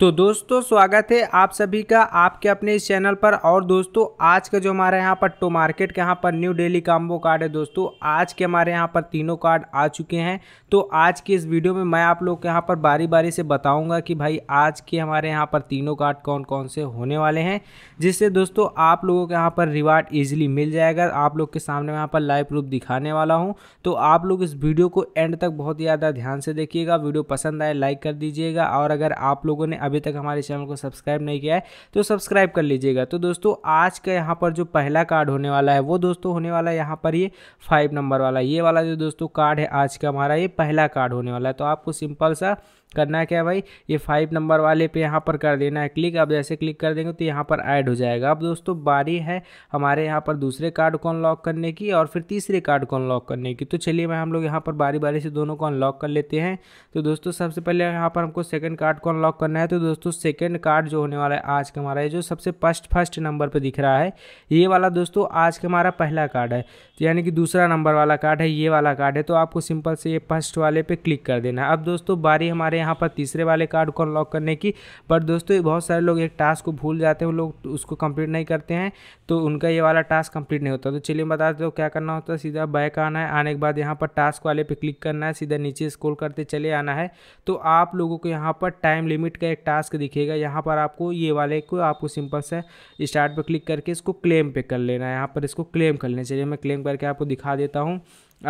तो दोस्तों स्वागत है आप सभी का आपके अपने इस चैनल पर और दोस्तों आज का जो हमारे यहाँ पर टो मार्केट के यहाँ पर न्यू डेली काम्बो कार्ड है दोस्तों आज के हमारे यहाँ पर तीनों कार्ड आ चुके हैं तो आज की इस वीडियो में मैं आप लोग के यहाँ पर बारी बारी से बताऊंगा कि भाई आज के हमारे यहाँ पर तीनों कार्ड कौन कौन से होने वाले हैं जिससे दोस्तों आप लोगों के यहाँ पर रिवार्ड ईजिली मिल जाएगा आप लोग के सामने यहाँ पर लाइव प्रूफ दिखाने वाला हूँ तो आप लोग इस वीडियो को एंड तक बहुत ज़्यादा ध्यान से देखिएगा वीडियो पसंद आए लाइक कर दीजिएगा और अगर आप लोगों ने अभी तक हमारे चैनल को सब्सक्राइब नहीं किया है तो सब्सक्राइब कर लीजिएगा तो दोस्तों आज का यहाँ पर जो पहला कार्ड होने वाला है वो दोस्तों होने वाला है यहाँ पर ये फाइव नंबर वाला ये वाला जो दोस्तों कार्ड है आज का हमारा ये पहला कार्ड होने वाला है तो आपको सिंपल सा करना क्या है भाई ये फाइव नंबर वाले पे यहाँ पर कर देना है क्लिक अब जैसे क्लिक कर देंगे तो यहाँ पर ऐड हो जाएगा अब दोस्तों बारी है हमारे यहाँ पर दूसरे कार्ड को अनलॉक करने की और फिर तीसरे कार्ड को अनलॉक करने की तो चलिए मैं हम लोग यहाँ पर बारी बारी से दोनों को अनलॉक कर लेते हैं तो दोस्तों सबसे पहले यहाँ पर हमको सेकेंड कार्ड को अनलॉक करना है तो दोस्तों सेकेंड कार्ड जो होने वाला है आज का हमारा ये जो सबसे फर्स्ट फर्स्ट नंबर पर दिख रहा है ये वाला दोस्तों आज का हमारा पहला कार्ड है तो यानी कि दूसरा नंबर वाला कार्ड है ये वाला कार्ड है तो आपको सिंपल से ये फर्स्ट वाले पे क्लिक कर देना है अब दोस्तों बारी हमारे यहाँ पर तीसरे वाले कार्ड को अनलॉक करने की पर दोस्तों बहुत सारे लोग एक टास्क को भूल जाते हैं लोग उसको कंप्लीट नहीं करते हैं तो उनका ये वाला टास्क कंप्लीट नहीं होता तो चलिए बता दो क्या करना होता है सीधा बैक आना है आने के बाद यहाँ पर टास्क वाले पे क्लिक करना है सीधा नीचे स्कोल करते चले आना है तो आप लोगों को यहाँ पर टाइम लिमिट का एक टास्क दिखेगा यहाँ पर आपको ये वाले को आपको सिंपल से स्टार्ट पर क्लिक करके इसको क्लेम पे कर लेना है यहाँ पर इसको क्लेम कर लेना चाहिए मैं क्लेम करके आपको दिखा देता हूँ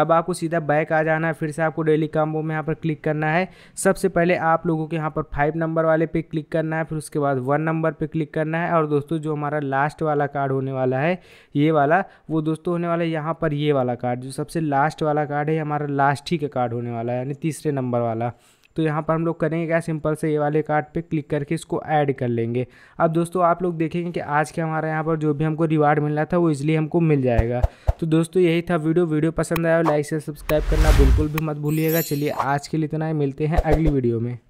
अब आपको सीधा बैक आ जाना है फिर से आपको डेली काम्बो में यहाँ पर क्लिक करना है सबसे पहले आप लोगों के यहाँ पर फाइव नंबर वाले पे क्लिक करना है फिर उसके बाद वन नंबर पे क्लिक करना है और दोस्तों जो हमारा लास्ट वाला कार्ड होने वाला है ये वाला वो दोस्तों होने वाला है यहाँ पर ये वाला कार्ड जो सबसे लास्ट वाला कार्ड है हमारा लास्ट ही का कार्ड होने वाला है यानी तीसरे नंबर वाला तो यहाँ पर हम लोग करेंगे क्या सिंपल से ये वाले कार्ड पे क्लिक करके इसको ऐड कर लेंगे अब दोस्तों आप लोग देखेंगे कि आज के हमारे यहाँ पर जो भी हमको रिवार्ड मिल रहा था वो इजिली हमको मिल जाएगा तो दोस्तों यही था वीडियो वीडियो पसंद आया लाइक से सब्सक्राइब करना बिल्कुल भी मत भूलिएगा चलिए आज के लिए इतना ही मिलते हैं अगली वीडियो में